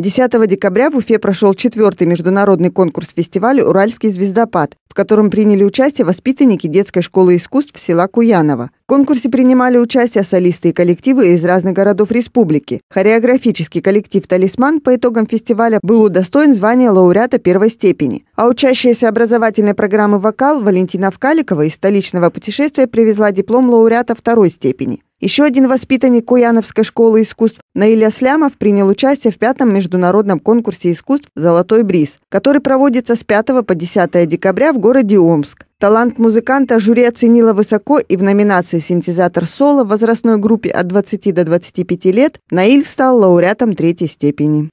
10 декабря в Уфе прошел четвертый международный конкурс-фестиваль «Уральский звездопад», в котором приняли участие воспитанники детской школы искусств села Куянова конкурсе принимали участие солисты и коллективы из разных городов республики. Хореографический коллектив «Талисман» по итогам фестиваля был удостоен звания лауреата первой степени. А учащаяся образовательной программы «Вокал» Валентина Вкаликова из столичного путешествия привезла диплом лауреата второй степени. Еще один воспитанник Куяновской школы искусств Наиль Слямов принял участие в пятом международном конкурсе искусств «Золотой бриз», который проводится с 5 по 10 декабря в городе Омск. Талант музыканта жюри оценило высоко и в номинации «Синтезатор соло» возрастной группе от 20 до 25 лет Наиль стал лауреатом третьей степени.